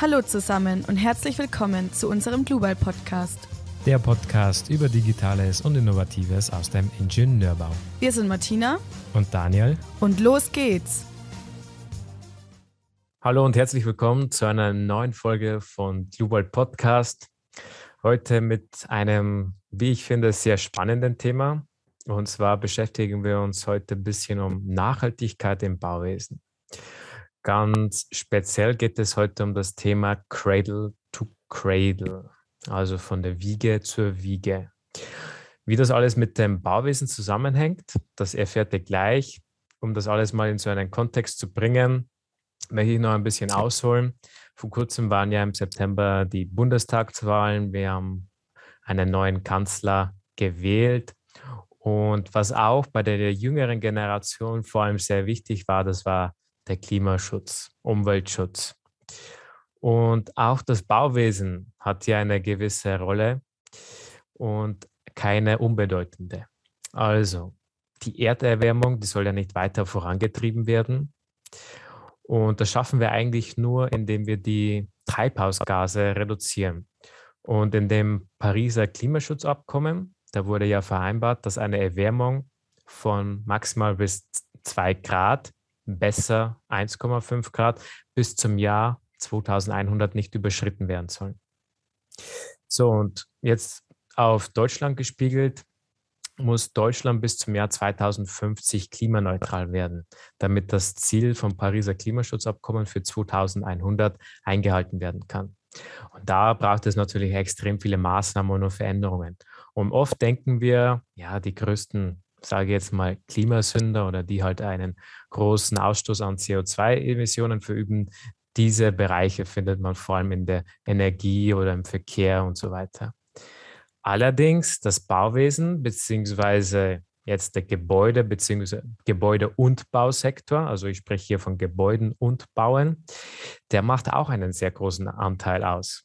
Hallo zusammen und herzlich willkommen zu unserem Global-Podcast. Der Podcast über Digitales und Innovatives aus dem Ingenieurbau. Wir sind Martina und Daniel und los geht's! Hallo und herzlich willkommen zu einer neuen Folge von Global Podcast. Heute mit einem, wie ich finde, sehr spannenden Thema. Und zwar beschäftigen wir uns heute ein bisschen um Nachhaltigkeit im Bauwesen. Ganz speziell geht es heute um das Thema Cradle to Cradle, also von der Wiege zur Wiege. Wie das alles mit dem Bauwesen zusammenhängt, das erfährt ihr gleich. Um das alles mal in so einen Kontext zu bringen, möchte ich noch ein bisschen ausholen. Vor kurzem waren ja im September die Bundestagswahlen. Wir haben einen neuen Kanzler gewählt. Und was auch bei der jüngeren Generation vor allem sehr wichtig war, das war der Klimaschutz, Umweltschutz. Und auch das Bauwesen hat hier eine gewisse Rolle und keine unbedeutende. Also die Erderwärmung, die soll ja nicht weiter vorangetrieben werden. Und das schaffen wir eigentlich nur, indem wir die Treibhausgase reduzieren. Und in dem Pariser Klimaschutzabkommen, da wurde ja vereinbart, dass eine Erwärmung von maximal bis zwei Grad besser 1,5 Grad bis zum Jahr 2100 nicht überschritten werden sollen. So, und jetzt auf Deutschland gespiegelt, muss Deutschland bis zum Jahr 2050 klimaneutral werden, damit das Ziel vom Pariser Klimaschutzabkommen für 2100 eingehalten werden kann. Und da braucht es natürlich extrem viele Maßnahmen und Veränderungen. Und oft denken wir, ja, die größten sage jetzt mal, Klimasünder oder die halt einen großen Ausstoß an CO2-Emissionen verüben, diese Bereiche findet man vor allem in der Energie oder im Verkehr und so weiter. Allerdings das Bauwesen beziehungsweise jetzt der Gebäude beziehungsweise Gebäude- und Bausektor, also ich spreche hier von Gebäuden und Bauen, der macht auch einen sehr großen Anteil aus.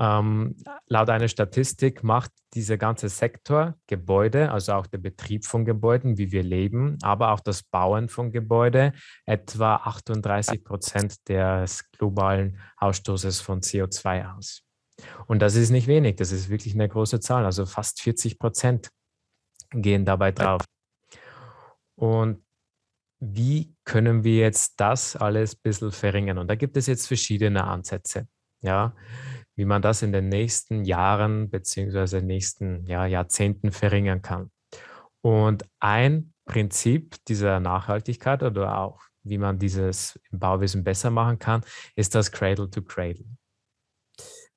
Ähm, laut einer Statistik macht dieser ganze Sektor Gebäude, also auch der Betrieb von Gebäuden, wie wir leben, aber auch das Bauen von Gebäuden etwa 38 Prozent des globalen Ausstoßes von CO2 aus. Und das ist nicht wenig, das ist wirklich eine große Zahl, also fast 40 Prozent gehen dabei drauf. Und wie können wir jetzt das alles ein bisschen verringern? Und da gibt es jetzt verschiedene Ansätze. Ja, wie man das in den nächsten Jahren bzw. nächsten ja, Jahrzehnten verringern kann. Und ein Prinzip dieser Nachhaltigkeit oder auch wie man dieses Bauwesen besser machen kann, ist das Cradle to Cradle.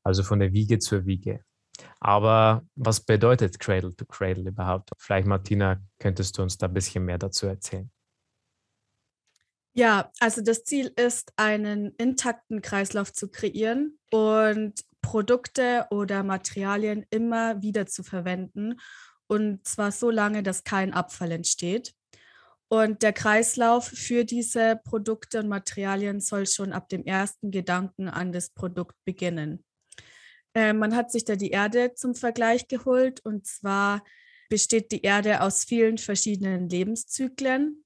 Also von der Wiege zur Wiege. Aber was bedeutet Cradle to Cradle überhaupt? Vielleicht, Martina, könntest du uns da ein bisschen mehr dazu erzählen? Ja, also das Ziel ist, einen intakten Kreislauf zu kreieren. Und Produkte oder Materialien immer wieder zu verwenden und zwar so lange, dass kein Abfall entsteht. Und der Kreislauf für diese Produkte und Materialien soll schon ab dem ersten Gedanken an das Produkt beginnen. Äh, man hat sich da die Erde zum Vergleich geholt und zwar besteht die Erde aus vielen verschiedenen Lebenszyklen.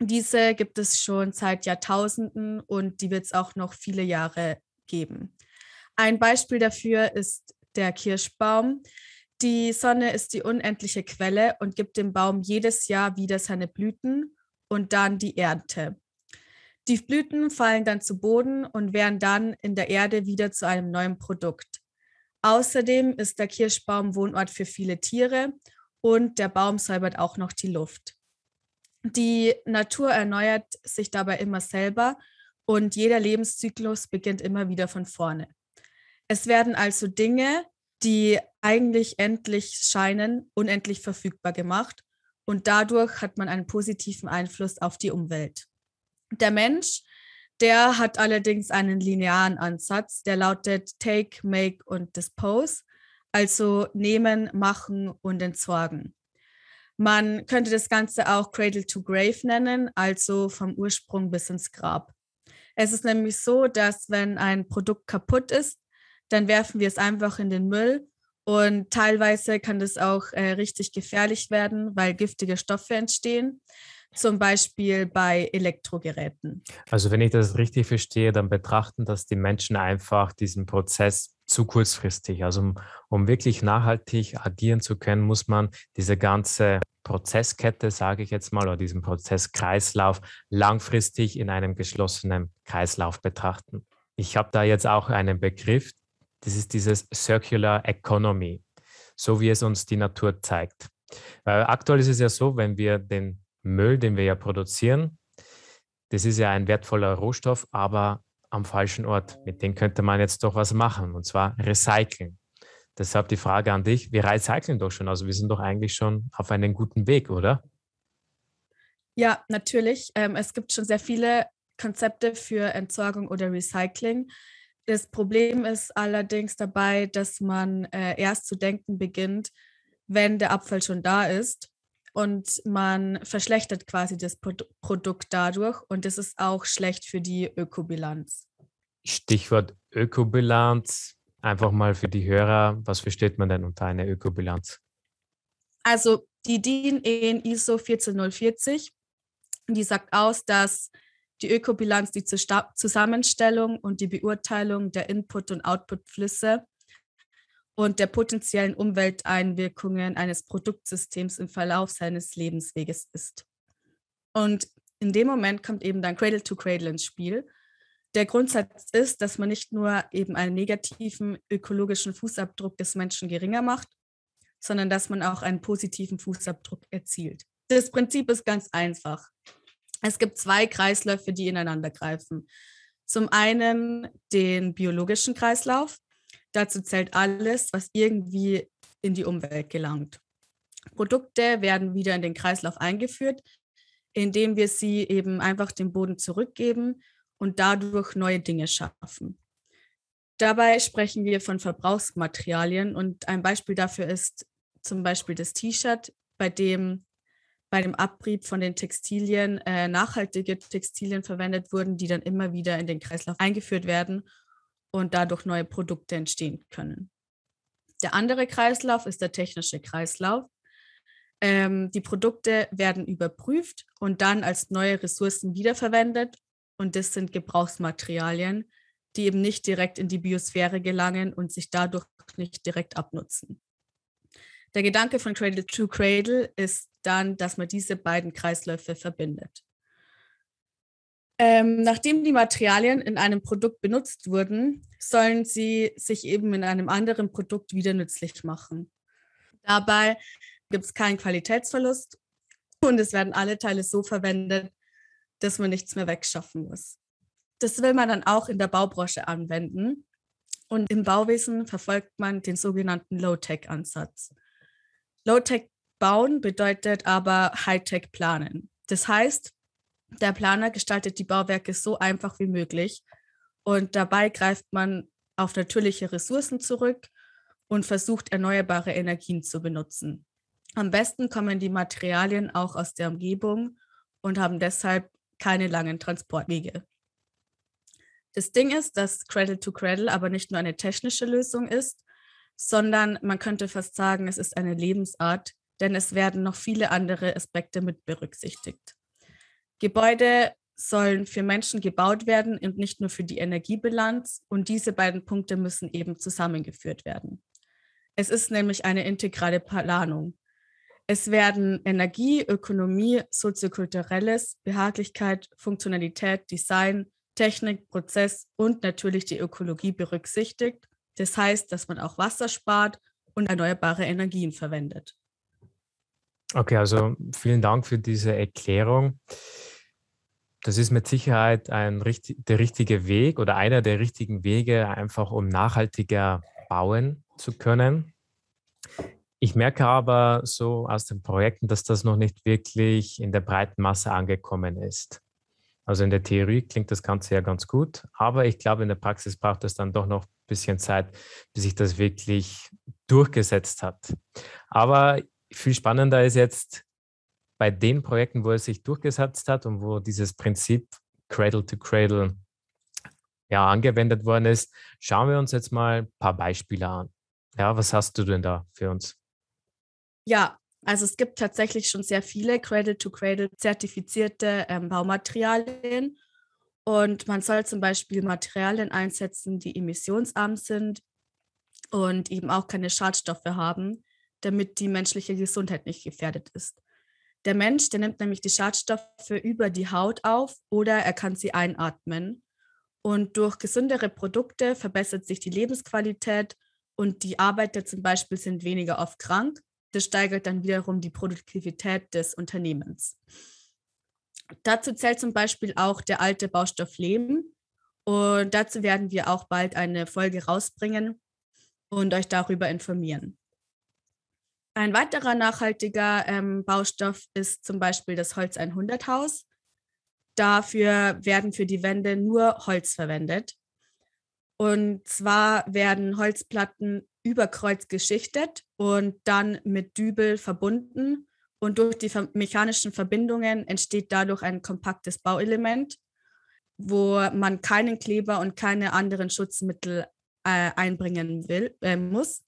Diese gibt es schon seit Jahrtausenden und die wird es auch noch viele Jahre geben. Ein Beispiel dafür ist der Kirschbaum. Die Sonne ist die unendliche Quelle und gibt dem Baum jedes Jahr wieder seine Blüten und dann die Ernte. Die Blüten fallen dann zu Boden und werden dann in der Erde wieder zu einem neuen Produkt. Außerdem ist der Kirschbaum Wohnort für viele Tiere und der Baum säubert auch noch die Luft. Die Natur erneuert sich dabei immer selber und jeder Lebenszyklus beginnt immer wieder von vorne. Es werden also Dinge, die eigentlich endlich scheinen, unendlich verfügbar gemacht und dadurch hat man einen positiven Einfluss auf die Umwelt. Der Mensch, der hat allerdings einen linearen Ansatz, der lautet Take, Make und Dispose, also nehmen, machen und entsorgen. Man könnte das Ganze auch Cradle to Grave nennen, also vom Ursprung bis ins Grab. Es ist nämlich so, dass wenn ein Produkt kaputt ist, dann werfen wir es einfach in den Müll. Und teilweise kann das auch äh, richtig gefährlich werden, weil giftige Stoffe entstehen, zum Beispiel bei Elektrogeräten. Also wenn ich das richtig verstehe, dann betrachten das die Menschen einfach diesen Prozess zu kurzfristig. Also um, um wirklich nachhaltig agieren zu können, muss man diese ganze Prozesskette, sage ich jetzt mal, oder diesen Prozesskreislauf langfristig in einem geschlossenen Kreislauf betrachten. Ich habe da jetzt auch einen Begriff, das ist dieses Circular Economy, so wie es uns die Natur zeigt. Äh, aktuell ist es ja so, wenn wir den Müll, den wir ja produzieren, das ist ja ein wertvoller Rohstoff, aber am falschen Ort. Mit dem könnte man jetzt doch was machen, und zwar recyceln. Deshalb die Frage an dich, wir recyceln doch schon, also wir sind doch eigentlich schon auf einem guten Weg, oder? Ja, natürlich. Ähm, es gibt schon sehr viele Konzepte für Entsorgung oder Recycling. Das Problem ist allerdings dabei, dass man äh, erst zu denken beginnt, wenn der Abfall schon da ist und man verschlechtert quasi das Pro Produkt dadurch und das ist auch schlecht für die Ökobilanz. Stichwort Ökobilanz. Einfach mal für die Hörer, was versteht man denn unter einer Ökobilanz? Also die DIN EN ISO 14040, die sagt aus, dass die Ökobilanz, die Zusammenstellung und die Beurteilung der Input- und Outputflüsse und der potenziellen Umwelteinwirkungen eines Produktsystems im Verlauf seines Lebensweges ist. Und in dem Moment kommt eben dann Cradle to Cradle ins Spiel. Der Grundsatz ist, dass man nicht nur eben einen negativen ökologischen Fußabdruck des Menschen geringer macht, sondern dass man auch einen positiven Fußabdruck erzielt. Das Prinzip ist ganz einfach. Es gibt zwei Kreisläufe, die ineinander greifen. Zum einen den biologischen Kreislauf. Dazu zählt alles, was irgendwie in die Umwelt gelangt. Produkte werden wieder in den Kreislauf eingeführt, indem wir sie eben einfach dem Boden zurückgeben und dadurch neue Dinge schaffen. Dabei sprechen wir von Verbrauchsmaterialien und ein Beispiel dafür ist zum Beispiel das T-Shirt, bei dem bei dem Abrieb von den Textilien äh, nachhaltige Textilien verwendet wurden, die dann immer wieder in den Kreislauf eingeführt werden und dadurch neue Produkte entstehen können. Der andere Kreislauf ist der technische Kreislauf. Ähm, die Produkte werden überprüft und dann als neue Ressourcen wiederverwendet und das sind Gebrauchsmaterialien, die eben nicht direkt in die Biosphäre gelangen und sich dadurch nicht direkt abnutzen. Der Gedanke von Cradle to Cradle ist dann, dass man diese beiden Kreisläufe verbindet. Ähm, nachdem die Materialien in einem Produkt benutzt wurden, sollen sie sich eben in einem anderen Produkt wieder nützlich machen. Dabei gibt es keinen Qualitätsverlust und es werden alle Teile so verwendet, dass man nichts mehr wegschaffen muss. Das will man dann auch in der Baubranche anwenden. Und im Bauwesen verfolgt man den sogenannten Low-Tech-Ansatz. Low-Tech Bauen bedeutet aber Hightech planen. Das heißt, der Planer gestaltet die Bauwerke so einfach wie möglich und dabei greift man auf natürliche Ressourcen zurück und versucht erneuerbare Energien zu benutzen. Am besten kommen die Materialien auch aus der Umgebung und haben deshalb keine langen Transportwege. Das Ding ist, dass Cradle to Cradle aber nicht nur eine technische Lösung ist, sondern man könnte fast sagen, es ist eine Lebensart, denn es werden noch viele andere Aspekte mit berücksichtigt. Gebäude sollen für Menschen gebaut werden und nicht nur für die Energiebilanz. Und diese beiden Punkte müssen eben zusammengeführt werden. Es ist nämlich eine integrale Planung. Es werden Energie, Ökonomie, soziokulturelles, Behaglichkeit, Funktionalität, Design, Technik, Prozess und natürlich die Ökologie berücksichtigt. Das heißt, dass man auch Wasser spart und erneuerbare Energien verwendet. Okay, also vielen Dank für diese Erklärung. Das ist mit Sicherheit ein, der richtige Weg oder einer der richtigen Wege, einfach um nachhaltiger bauen zu können. Ich merke aber so aus den Projekten, dass das noch nicht wirklich in der breiten Masse angekommen ist. Also in der Theorie klingt das Ganze ja ganz gut, aber ich glaube, in der Praxis braucht es dann doch noch ein bisschen Zeit, bis sich das wirklich durchgesetzt hat. Aber viel spannender ist jetzt bei den Projekten, wo es sich durchgesetzt hat und wo dieses Prinzip Cradle to Cradle ja, angewendet worden ist, schauen wir uns jetzt mal ein paar Beispiele an. Ja, was hast du denn da für uns? Ja, also es gibt tatsächlich schon sehr viele Cradle-to-Cradle zertifizierte ähm, Baumaterialien. Und man soll zum Beispiel Materialien einsetzen, die emissionsarm sind und eben auch keine Schadstoffe haben damit die menschliche Gesundheit nicht gefährdet ist. Der Mensch, der nimmt nämlich die Schadstoffe über die Haut auf oder er kann sie einatmen. Und durch gesündere Produkte verbessert sich die Lebensqualität und die Arbeiter zum Beispiel sind weniger oft krank. Das steigert dann wiederum die Produktivität des Unternehmens. Dazu zählt zum Beispiel auch der alte Baustoff Lehm. Und dazu werden wir auch bald eine Folge rausbringen und euch darüber informieren. Ein weiterer nachhaltiger ähm, Baustoff ist zum Beispiel das Holz 100 Haus. Dafür werden für die Wände nur Holz verwendet. Und zwar werden Holzplatten über Kreuz geschichtet und dann mit Dübel verbunden. Und durch die mechanischen Verbindungen entsteht dadurch ein kompaktes Bauelement, wo man keinen Kleber und keine anderen Schutzmittel äh, einbringen will, äh, muss.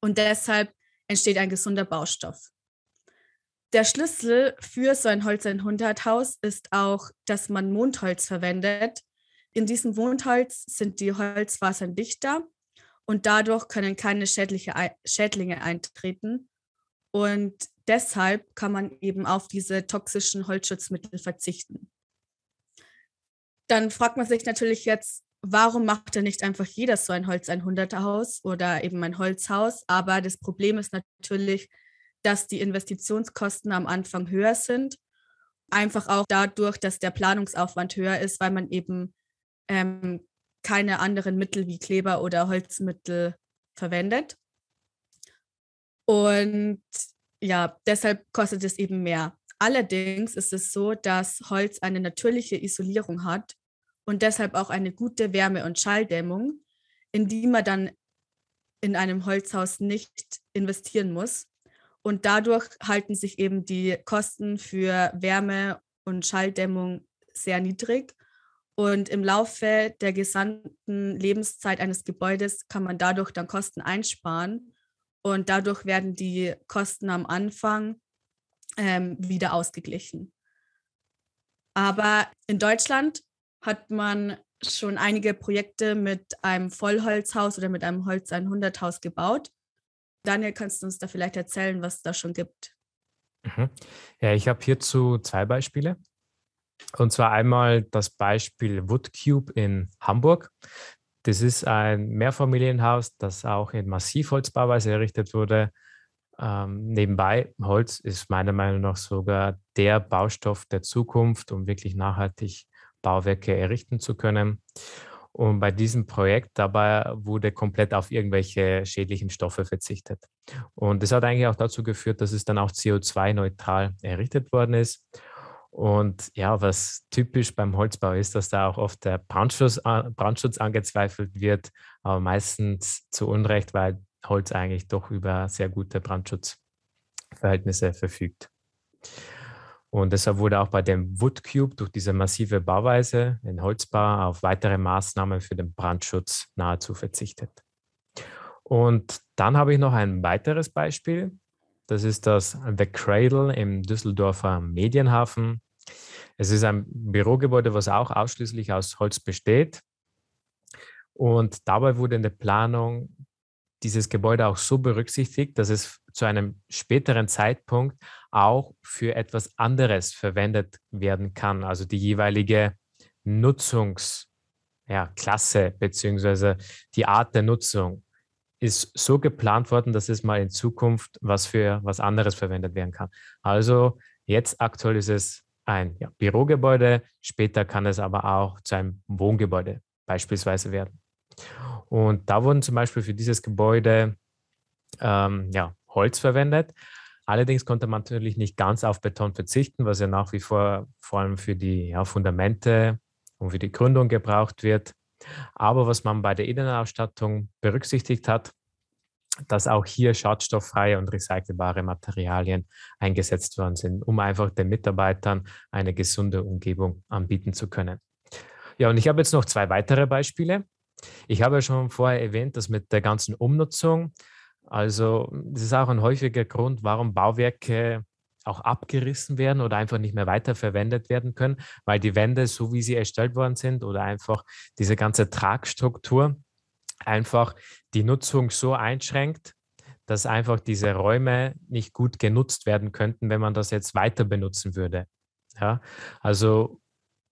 Und deshalb entsteht ein gesunder Baustoff. Der Schlüssel für so ein Holz 100 Haus ist auch, dass man Mondholz verwendet. In diesem Mondholz sind die Holzfasern dichter und dadurch können keine schädliche, Schädlinge eintreten. Und deshalb kann man eben auf diese toxischen Holzschutzmittel verzichten. Dann fragt man sich natürlich jetzt, warum macht denn nicht einfach jeder so ein Holz 100 Haus oder eben ein Holzhaus? Aber das Problem ist natürlich, dass die Investitionskosten am Anfang höher sind. Einfach auch dadurch, dass der Planungsaufwand höher ist, weil man eben ähm, keine anderen Mittel wie Kleber oder Holzmittel verwendet. Und ja, deshalb kostet es eben mehr. Allerdings ist es so, dass Holz eine natürliche Isolierung hat und deshalb auch eine gute Wärme- und Schalldämmung, in die man dann in einem Holzhaus nicht investieren muss. Und dadurch halten sich eben die Kosten für Wärme und Schalldämmung sehr niedrig. Und im Laufe der gesamten Lebenszeit eines Gebäudes kann man dadurch dann Kosten einsparen. Und dadurch werden die Kosten am Anfang ähm, wieder ausgeglichen. Aber in Deutschland hat man schon einige Projekte mit einem Vollholzhaus oder mit einem Holz 100 Haus gebaut. Daniel, kannst du uns da vielleicht erzählen, was es da schon gibt? Mhm. Ja, ich habe hierzu zwei Beispiele. Und zwar einmal das Beispiel Woodcube in Hamburg. Das ist ein Mehrfamilienhaus, das auch in Massivholzbauweise errichtet wurde. Ähm, nebenbei, Holz ist meiner Meinung nach sogar der Baustoff der Zukunft, um wirklich nachhaltig Bauwerke errichten zu können. Und bei diesem Projekt dabei wurde komplett auf irgendwelche schädlichen Stoffe verzichtet. Und das hat eigentlich auch dazu geführt, dass es dann auch CO2-neutral errichtet worden ist. Und ja, was typisch beim Holzbau ist, dass da auch oft der Brandschutz, Brandschutz angezweifelt wird, aber meistens zu Unrecht, weil Holz eigentlich doch über sehr gute Brandschutzverhältnisse verfügt. Und deshalb wurde auch bei dem Woodcube durch diese massive Bauweise in Holzbau auf weitere Maßnahmen für den Brandschutz nahezu verzichtet. Und dann habe ich noch ein weiteres Beispiel. Das ist das The Cradle im Düsseldorfer Medienhafen. Es ist ein Bürogebäude, was auch ausschließlich aus Holz besteht. Und dabei wurde in der Planung dieses Gebäude auch so berücksichtigt, dass es zu einem späteren Zeitpunkt auch für etwas anderes verwendet werden kann. Also die jeweilige Nutzungsklasse ja, beziehungsweise die Art der Nutzung ist so geplant worden, dass es mal in Zukunft was für was anderes verwendet werden kann. Also jetzt aktuell ist es ein ja, Bürogebäude, später kann es aber auch zu einem Wohngebäude beispielsweise werden. Und da wurden zum Beispiel für dieses Gebäude ähm, ja, Holz verwendet. Allerdings konnte man natürlich nicht ganz auf Beton verzichten, was ja nach wie vor vor allem für die ja, Fundamente und für die Gründung gebraucht wird. Aber was man bei der Innenausstattung berücksichtigt hat, dass auch hier schadstofffreie und recycelbare Materialien eingesetzt worden sind, um einfach den Mitarbeitern eine gesunde Umgebung anbieten zu können. Ja, und ich habe jetzt noch zwei weitere Beispiele, ich habe ja schon vorher erwähnt, dass mit der ganzen Umnutzung, also das ist auch ein häufiger Grund, warum Bauwerke auch abgerissen werden oder einfach nicht mehr weiterverwendet werden können, weil die Wände, so wie sie erstellt worden sind oder einfach diese ganze Tragstruktur, einfach die Nutzung so einschränkt, dass einfach diese Räume nicht gut genutzt werden könnten, wenn man das jetzt weiter benutzen würde. Ja, also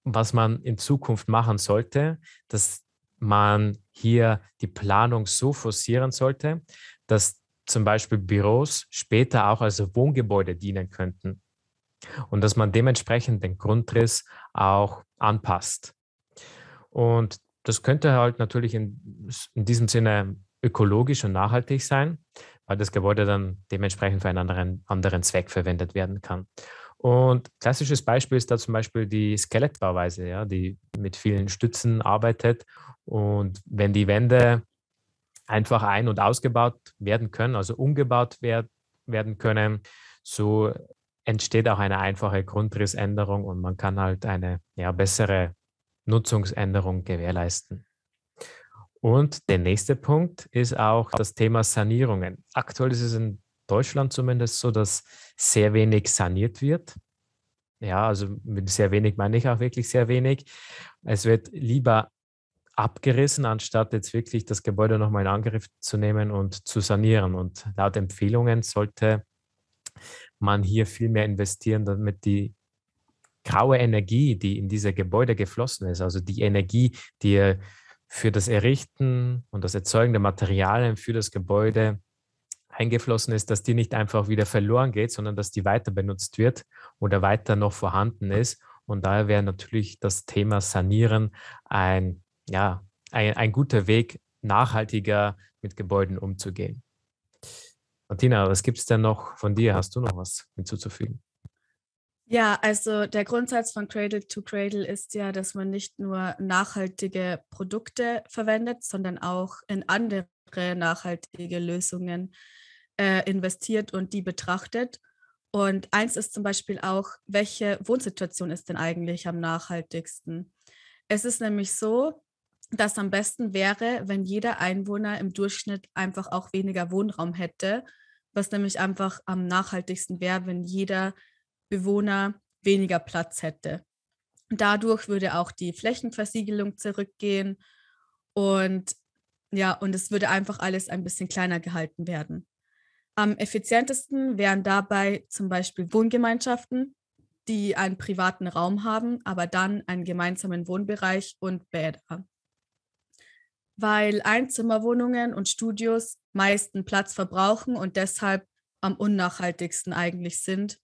was man in Zukunft machen sollte, dass man hier die Planung so forcieren sollte, dass zum Beispiel Büros später auch als Wohngebäude dienen könnten und dass man dementsprechend den Grundriss auch anpasst. Und das könnte halt natürlich in, in diesem Sinne ökologisch und nachhaltig sein, weil das Gebäude dann dementsprechend für einen anderen, anderen Zweck verwendet werden kann. Und klassisches Beispiel ist da zum Beispiel die Skelettbauweise, ja, die mit vielen Stützen arbeitet. Und wenn die Wände einfach ein- und ausgebaut werden können, also umgebaut werd, werden können, so entsteht auch eine einfache Grundrissänderung und man kann halt eine ja, bessere Nutzungsänderung gewährleisten. Und der nächste Punkt ist auch das Thema Sanierungen. Aktuell ist es ein Deutschland zumindest so, dass sehr wenig saniert wird. Ja, also mit sehr wenig meine ich auch wirklich sehr wenig. Es wird lieber abgerissen, anstatt jetzt wirklich das Gebäude nochmal in Angriff zu nehmen und zu sanieren. Und laut Empfehlungen sollte man hier viel mehr investieren, damit die graue Energie, die in diese Gebäude geflossen ist, also die Energie, die für das Errichten und das Erzeugen der Materialien für das Gebäude eingeflossen ist, dass die nicht einfach wieder verloren geht, sondern dass die weiter benutzt wird oder weiter noch vorhanden ist. Und daher wäre natürlich das Thema Sanieren ein, ja, ein, ein guter Weg, nachhaltiger mit Gebäuden umzugehen. Martina, was gibt es denn noch von dir? Hast du noch was hinzuzufügen? Ja, also der Grundsatz von Cradle to Cradle ist ja, dass man nicht nur nachhaltige Produkte verwendet, sondern auch in andere nachhaltige Lösungen äh, investiert und die betrachtet. Und eins ist zum Beispiel auch, welche Wohnsituation ist denn eigentlich am nachhaltigsten? Es ist nämlich so, dass am besten wäre, wenn jeder Einwohner im Durchschnitt einfach auch weniger Wohnraum hätte, was nämlich einfach am nachhaltigsten wäre, wenn jeder Bewohner weniger Platz hätte. Dadurch würde auch die Flächenversiegelung zurückgehen und ja, und es würde einfach alles ein bisschen kleiner gehalten werden. Am effizientesten wären dabei zum Beispiel Wohngemeinschaften, die einen privaten Raum haben, aber dann einen gemeinsamen Wohnbereich und Bäder. Weil Einzimmerwohnungen und Studios meisten Platz verbrauchen und deshalb am unnachhaltigsten eigentlich sind,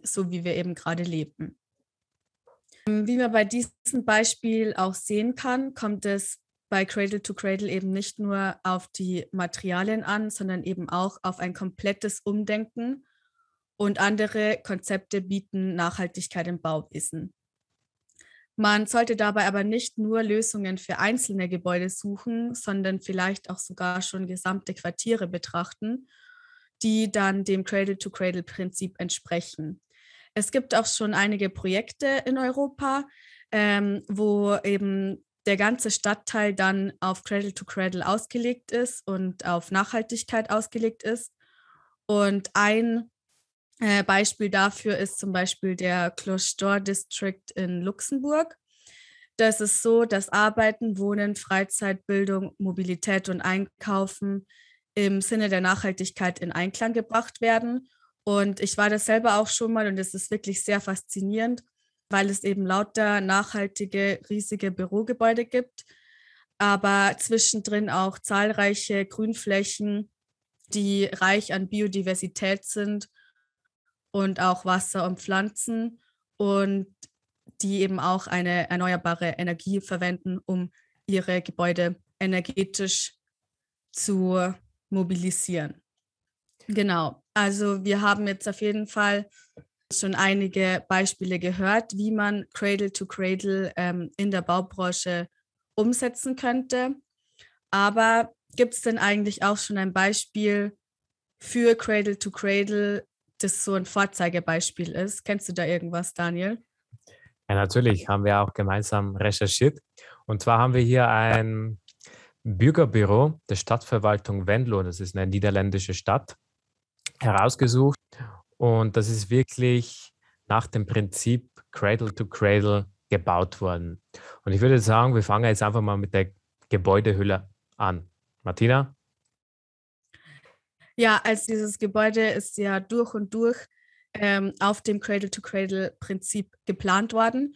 so wie wir eben gerade leben. Wie man bei diesem Beispiel auch sehen kann, kommt es bei Cradle to Cradle eben nicht nur auf die Materialien an, sondern eben auch auf ein komplettes Umdenken und andere Konzepte bieten Nachhaltigkeit im Bauwesen. Man sollte dabei aber nicht nur Lösungen für einzelne Gebäude suchen, sondern vielleicht auch sogar schon gesamte Quartiere betrachten, die dann dem Cradle-to-Cradle-Prinzip entsprechen. Es gibt auch schon einige Projekte in Europa, ähm, wo eben der ganze Stadtteil dann auf Cradle to Cradle ausgelegt ist und auf Nachhaltigkeit ausgelegt ist. Und ein äh, Beispiel dafür ist zum Beispiel der Cloche District in Luxemburg. Das ist so, dass Arbeiten, Wohnen, Freizeit, Bildung, Mobilität und Einkaufen im Sinne der Nachhaltigkeit in Einklang gebracht werden. Und ich war das selber auch schon mal und es ist wirklich sehr faszinierend, weil es eben lauter nachhaltige, riesige Bürogebäude gibt, aber zwischendrin auch zahlreiche Grünflächen, die reich an Biodiversität sind und auch Wasser und Pflanzen und die eben auch eine erneuerbare Energie verwenden, um ihre Gebäude energetisch zu mobilisieren. Genau, also wir haben jetzt auf jeden Fall schon einige Beispiele gehört, wie man Cradle to Cradle ähm, in der Baubranche umsetzen könnte. Aber gibt es denn eigentlich auch schon ein Beispiel für Cradle to Cradle, das so ein Vorzeigebeispiel ist? Kennst du da irgendwas, Daniel? Ja, natürlich haben wir auch gemeinsam recherchiert. Und zwar haben wir hier ein Bürgerbüro der Stadtverwaltung Venlo, das ist eine niederländische Stadt, herausgesucht und das ist wirklich nach dem Prinzip Cradle to Cradle gebaut worden. Und ich würde sagen, wir fangen jetzt einfach mal mit der Gebäudehülle an. Martina? Ja, also dieses Gebäude ist ja durch und durch ähm, auf dem Cradle-to-Cradle-Prinzip geplant worden.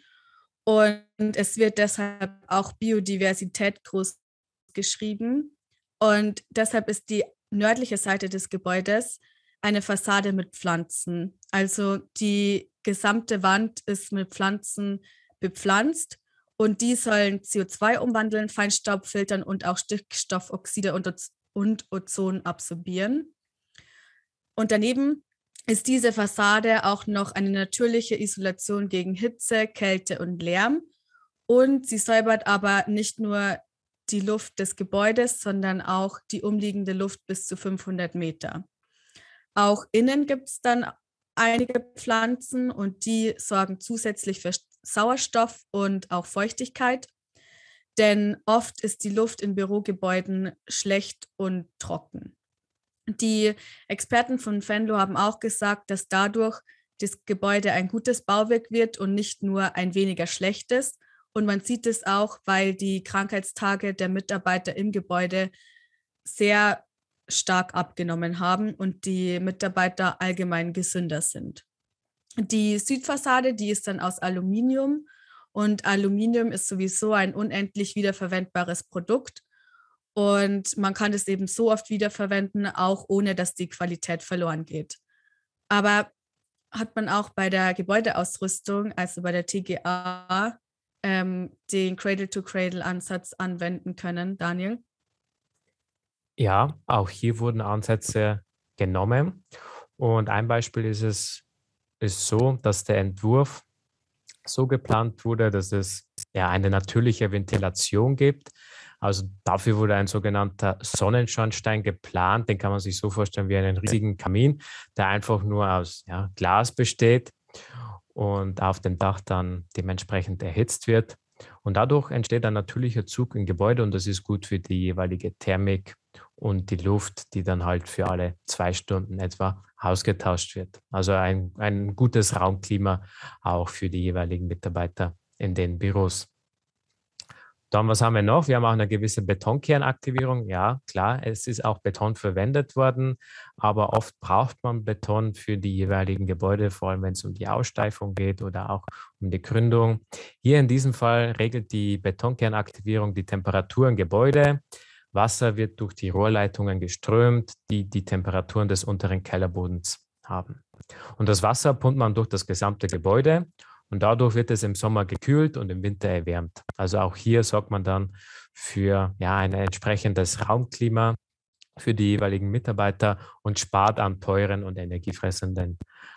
Und es wird deshalb auch Biodiversität groß geschrieben. Und deshalb ist die nördliche Seite des Gebäudes eine Fassade mit Pflanzen. Also die gesamte Wand ist mit Pflanzen bepflanzt und die sollen CO2 umwandeln, Feinstaub filtern und auch Stickstoffoxide und, und Ozon absorbieren. Und daneben ist diese Fassade auch noch eine natürliche Isolation gegen Hitze, Kälte und Lärm. Und sie säubert aber nicht nur die Luft des Gebäudes, sondern auch die umliegende Luft bis zu 500 Meter. Auch innen gibt es dann einige Pflanzen und die sorgen zusätzlich für Sauerstoff und auch Feuchtigkeit, denn oft ist die Luft in Bürogebäuden schlecht und trocken. Die Experten von Fenlo haben auch gesagt, dass dadurch das Gebäude ein gutes Bauwerk wird und nicht nur ein weniger schlechtes. Und man sieht es auch, weil die Krankheitstage der Mitarbeiter im Gebäude sehr stark abgenommen haben und die Mitarbeiter allgemein gesünder sind. Die Südfassade, die ist dann aus Aluminium und Aluminium ist sowieso ein unendlich wiederverwendbares Produkt und man kann es eben so oft wiederverwenden, auch ohne dass die Qualität verloren geht. Aber hat man auch bei der Gebäudeausrüstung, also bei der TGA, ähm, den Cradle-to-Cradle-Ansatz anwenden können, Daniel? Ja, auch hier wurden Ansätze genommen. Und ein Beispiel ist es ist so, dass der Entwurf so geplant wurde, dass es ja eine natürliche Ventilation gibt. Also dafür wurde ein sogenannter Sonnenschornstein geplant. Den kann man sich so vorstellen wie einen riesigen Kamin, der einfach nur aus ja, Glas besteht und auf dem Dach dann dementsprechend erhitzt wird. Und dadurch entsteht ein natürlicher Zug im Gebäude und das ist gut für die jeweilige Thermik und die Luft, die dann halt für alle zwei Stunden etwa ausgetauscht wird. Also ein, ein gutes Raumklima auch für die jeweiligen Mitarbeiter in den Büros. Dann, was haben wir noch? Wir haben auch eine gewisse Betonkernaktivierung. Ja, klar, es ist auch Beton verwendet worden, aber oft braucht man Beton für die jeweiligen Gebäude, vor allem wenn es um die Aussteifung geht oder auch um die Gründung. Hier in diesem Fall regelt die Betonkernaktivierung die Temperatur im Gebäude. Wasser wird durch die Rohrleitungen geströmt, die die Temperaturen des unteren Kellerbodens haben. Und das Wasser pumpt man durch das gesamte Gebäude und dadurch wird es im Sommer gekühlt und im Winter erwärmt. Also auch hier sorgt man dann für ja, ein entsprechendes Raumklima für die jeweiligen Mitarbeiter und spart an teuren und energiefressenden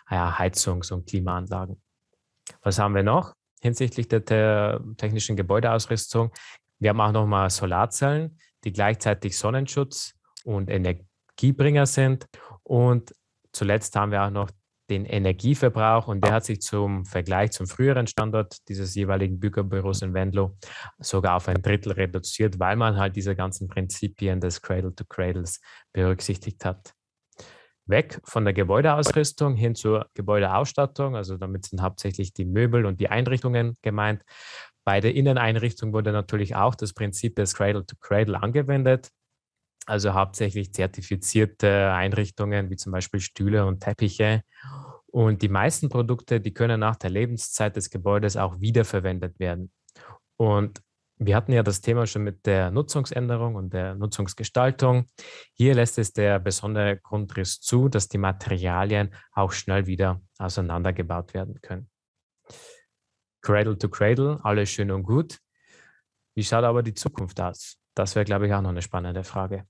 ja, Heizungs- und Klimaanlagen. Was haben wir noch hinsichtlich der te technischen Gebäudeausrüstung? Wir haben auch nochmal Solarzellen, die gleichzeitig Sonnenschutz und Energiebringer sind. Und zuletzt haben wir auch noch den Energieverbrauch und der hat sich zum Vergleich zum früheren Standort dieses jeweiligen Bürgerbüros in Venlo sogar auf ein Drittel reduziert, weil man halt diese ganzen Prinzipien des Cradle-to-Cradles berücksichtigt hat. Weg von der Gebäudeausrüstung hin zur Gebäudeausstattung, also damit sind hauptsächlich die Möbel und die Einrichtungen gemeint. Bei der Inneneinrichtung wurde natürlich auch das Prinzip des Cradle-to-Cradle -Cradle angewendet also hauptsächlich zertifizierte Einrichtungen wie zum Beispiel Stühle und Teppiche. Und die meisten Produkte, die können nach der Lebenszeit des Gebäudes auch wiederverwendet werden. Und wir hatten ja das Thema schon mit der Nutzungsänderung und der Nutzungsgestaltung. Hier lässt es der besondere Grundriss zu, dass die Materialien auch schnell wieder auseinandergebaut werden können. Cradle to Cradle, alles schön und gut. Wie schaut aber die Zukunft aus? Das wäre, glaube ich, auch noch eine spannende Frage.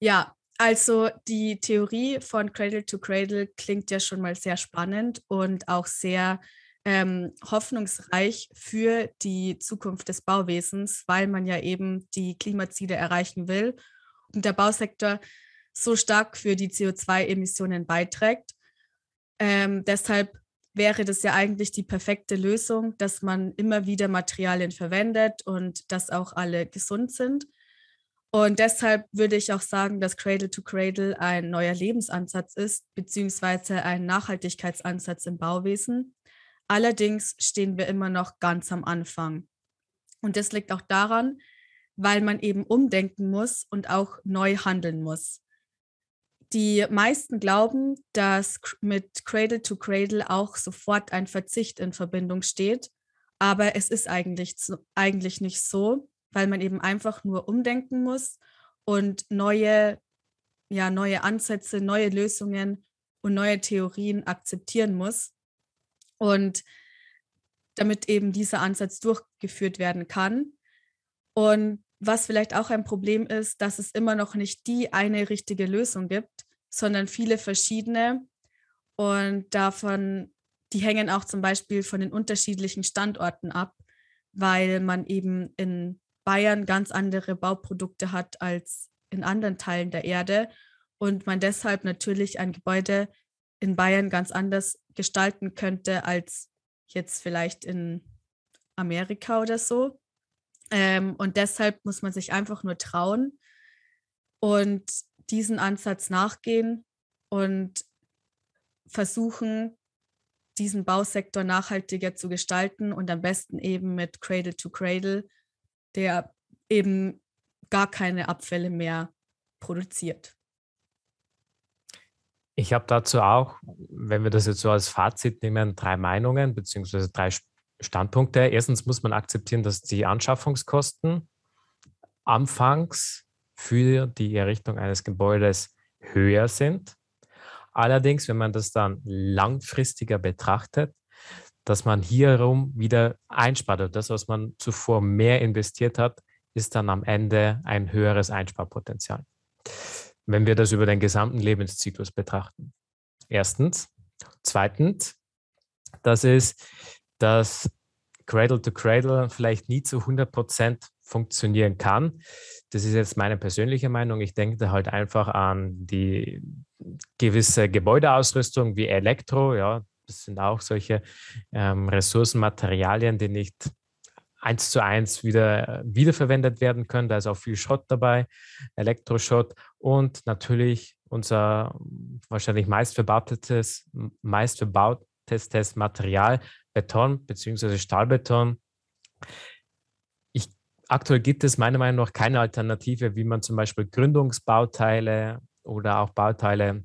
Ja, also die Theorie von Cradle to Cradle klingt ja schon mal sehr spannend und auch sehr ähm, hoffnungsreich für die Zukunft des Bauwesens, weil man ja eben die Klimaziele erreichen will und der Bausektor so stark für die CO2-Emissionen beiträgt. Ähm, deshalb wäre das ja eigentlich die perfekte Lösung, dass man immer wieder Materialien verwendet und dass auch alle gesund sind. Und deshalb würde ich auch sagen, dass Cradle to Cradle ein neuer Lebensansatz ist, beziehungsweise ein Nachhaltigkeitsansatz im Bauwesen. Allerdings stehen wir immer noch ganz am Anfang. Und das liegt auch daran, weil man eben umdenken muss und auch neu handeln muss. Die meisten glauben, dass mit Cradle to Cradle auch sofort ein Verzicht in Verbindung steht, aber es ist eigentlich, eigentlich nicht so, weil man eben einfach nur umdenken muss und neue, ja, neue Ansätze, neue Lösungen und neue Theorien akzeptieren muss. Und damit eben dieser Ansatz durchgeführt werden kann. Und was vielleicht auch ein Problem ist, dass es immer noch nicht die eine richtige Lösung gibt, sondern viele verschiedene. Und davon, die hängen auch zum Beispiel von den unterschiedlichen Standorten ab, weil man eben in Bayern ganz andere Bauprodukte hat als in anderen Teilen der Erde und man deshalb natürlich ein Gebäude in Bayern ganz anders gestalten könnte als jetzt vielleicht in Amerika oder so. Ähm, und deshalb muss man sich einfach nur trauen und diesen Ansatz nachgehen und versuchen, diesen Bausektor nachhaltiger zu gestalten und am besten eben mit Cradle to Cradle der eben gar keine Abfälle mehr produziert. Ich habe dazu auch, wenn wir das jetzt so als Fazit nehmen, drei Meinungen bzw. drei Standpunkte. Erstens muss man akzeptieren, dass die Anschaffungskosten anfangs für die Errichtung eines Gebäudes höher sind. Allerdings, wenn man das dann langfristiger betrachtet, dass man hierum wieder einspart. Also das, was man zuvor mehr investiert hat, ist dann am Ende ein höheres Einsparpotenzial. Wenn wir das über den gesamten Lebenszyklus betrachten. Erstens. Zweitens, das ist, dass Cradle to Cradle vielleicht nie zu 100 Prozent funktionieren kann. Das ist jetzt meine persönliche Meinung. Ich denke da halt einfach an die gewisse Gebäudeausrüstung wie Elektro. Ja, das sind auch solche ähm, Ressourcen, die nicht eins zu eins wieder wiederverwendet werden können. Da ist auch viel Schrott dabei, Elektroschrott und natürlich unser wahrscheinlich meistverbautes, verbautetes, meist Material, Beton bzw. Stahlbeton. Ich, aktuell gibt es meiner Meinung nach keine Alternative, wie man zum Beispiel Gründungsbauteile oder auch Bauteile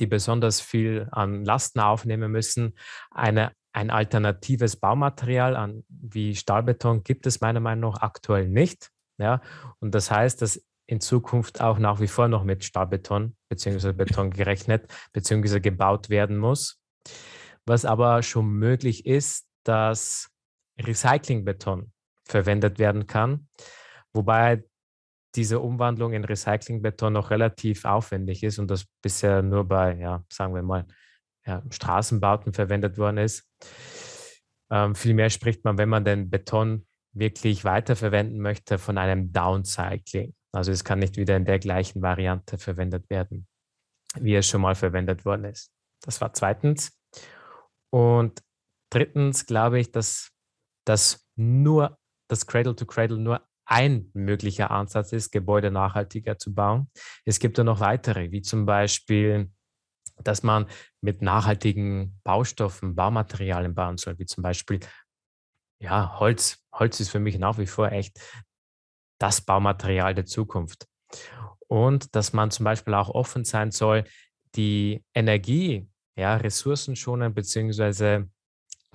die besonders viel an Lasten aufnehmen müssen. Eine, ein alternatives Baumaterial an, wie Stahlbeton gibt es meiner Meinung nach aktuell nicht. Ja? Und das heißt, dass in Zukunft auch nach wie vor noch mit Stahlbeton bzw. Beton gerechnet bzw. gebaut werden muss. Was aber schon möglich ist, dass Recyclingbeton verwendet werden kann, wobei diese Umwandlung in Recyclingbeton noch relativ aufwendig ist und das bisher nur bei, ja, sagen wir mal, ja, Straßenbauten verwendet worden ist. Ähm, Vielmehr spricht man, wenn man den Beton wirklich weiterverwenden möchte, von einem Downcycling. Also es kann nicht wieder in der gleichen Variante verwendet werden, wie es schon mal verwendet worden ist. Das war zweitens. Und drittens glaube ich, dass, dass nur das Cradle to Cradle nur ein möglicher Ansatz ist, Gebäude nachhaltiger zu bauen. Es gibt ja noch weitere, wie zum Beispiel, dass man mit nachhaltigen Baustoffen, Baumaterialien bauen soll, wie zum Beispiel, ja, Holz. Holz ist für mich nach wie vor echt das Baumaterial der Zukunft. Und dass man zum Beispiel auch offen sein soll, die Energie, ja, ressourcenschonend beziehungsweise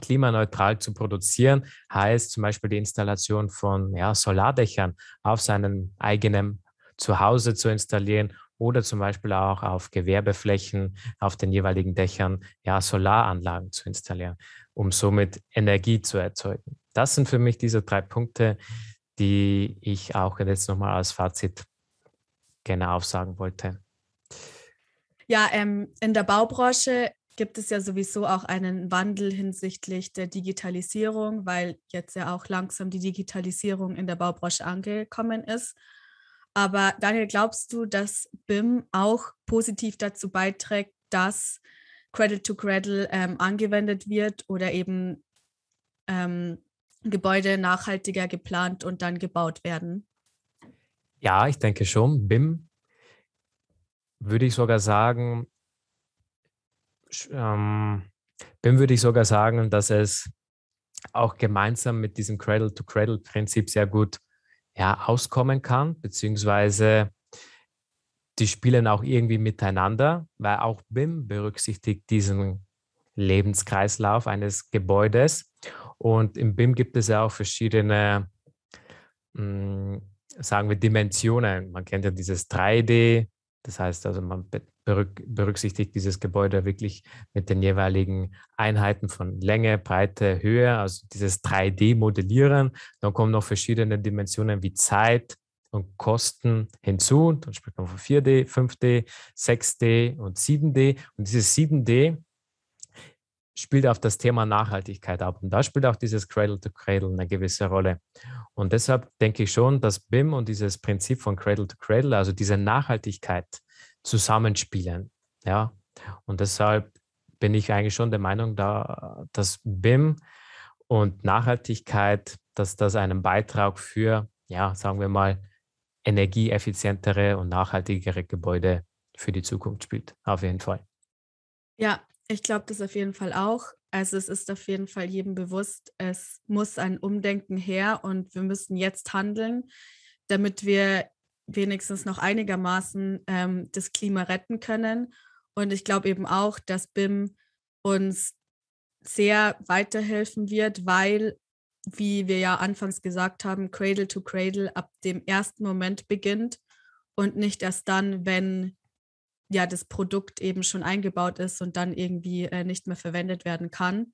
klimaneutral zu produzieren, heißt zum Beispiel die Installation von ja, Solardächern auf seinem eigenen Zuhause zu installieren oder zum Beispiel auch auf Gewerbeflächen, auf den jeweiligen Dächern ja, Solaranlagen zu installieren, um somit Energie zu erzeugen. Das sind für mich diese drei Punkte, die ich auch jetzt nochmal als Fazit gerne aufsagen wollte. Ja, ähm, in der Baubranche gibt es ja sowieso auch einen Wandel hinsichtlich der Digitalisierung, weil jetzt ja auch langsam die Digitalisierung in der Baubranche angekommen ist. Aber Daniel, glaubst du, dass BIM auch positiv dazu beiträgt, dass Credit to Cradle ähm, angewendet wird oder eben ähm, Gebäude nachhaltiger geplant und dann gebaut werden? Ja, ich denke schon. BIM würde ich sogar sagen, ähm, bin, würde ich sogar sagen, dass es auch gemeinsam mit diesem Cradle-to-Cradle-Prinzip sehr gut ja, auskommen kann, beziehungsweise die spielen auch irgendwie miteinander, weil auch BIM berücksichtigt diesen Lebenskreislauf eines Gebäudes. Und im BIM gibt es ja auch verschiedene, mh, hm, sagen wir, Dimensionen. Man kennt ja dieses 3D, das heißt also, man berücksichtigt dieses Gebäude wirklich mit den jeweiligen Einheiten von Länge, Breite, Höhe, also dieses 3D-Modellieren. Dann kommen noch verschiedene Dimensionen wie Zeit und Kosten hinzu. Dann spricht man von 4D, 5D, 6D und 7D. Und dieses 7D spielt auf das Thema Nachhaltigkeit ab. Und da spielt auch dieses Cradle to Cradle eine gewisse Rolle. Und deshalb denke ich schon, dass BIM und dieses Prinzip von Cradle to Cradle, also diese Nachhaltigkeit, zusammenspielen. Ja, und deshalb bin ich eigentlich schon der Meinung, da, dass BIM und Nachhaltigkeit, dass das einen Beitrag für, ja, sagen wir mal, energieeffizientere und nachhaltigere Gebäude für die Zukunft spielt. Auf jeden Fall. Ja, ich glaube das auf jeden Fall auch. Also es ist auf jeden Fall jedem bewusst, es muss ein Umdenken her und wir müssen jetzt handeln, damit wir wenigstens noch einigermaßen ähm, das Klima retten können. Und ich glaube eben auch, dass BIM uns sehr weiterhelfen wird, weil, wie wir ja anfangs gesagt haben, Cradle to Cradle ab dem ersten Moment beginnt und nicht erst dann, wenn ja das Produkt eben schon eingebaut ist und dann irgendwie äh, nicht mehr verwendet werden kann.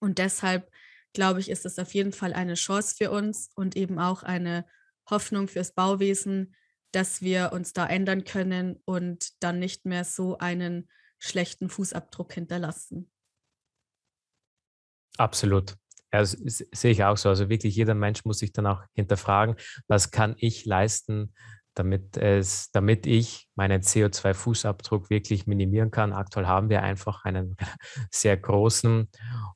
Und deshalb glaube ich, ist es auf jeden Fall eine Chance für uns und eben auch eine Hoffnung fürs Bauwesen, dass wir uns da ändern können und dann nicht mehr so einen schlechten Fußabdruck hinterlassen. Absolut. Ja, das sehe ich auch so. Also wirklich jeder Mensch muss sich dann auch hinterfragen, was kann ich leisten, damit, es, damit ich meinen CO2-Fußabdruck wirklich minimieren kann. Aktuell haben wir einfach einen sehr großen.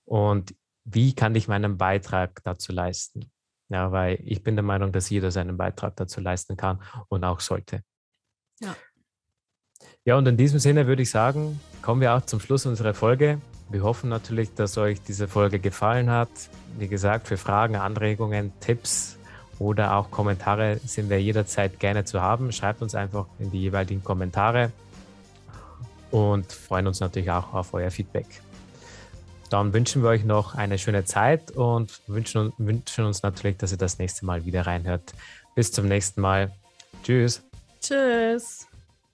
Und wie kann ich meinen Beitrag dazu leisten? Ja, weil ich bin der Meinung, dass jeder seinen Beitrag dazu leisten kann und auch sollte. Ja. Ja, und in diesem Sinne würde ich sagen, kommen wir auch zum Schluss unserer Folge. Wir hoffen natürlich, dass euch diese Folge gefallen hat. Wie gesagt, für Fragen, Anregungen, Tipps oder auch Kommentare sind wir jederzeit gerne zu haben. Schreibt uns einfach in die jeweiligen Kommentare und freuen uns natürlich auch auf euer Feedback. Dann wünschen wir euch noch eine schöne Zeit und wünschen, wünschen uns natürlich, dass ihr das nächste Mal wieder reinhört. Bis zum nächsten Mal. Tschüss. Tschüss.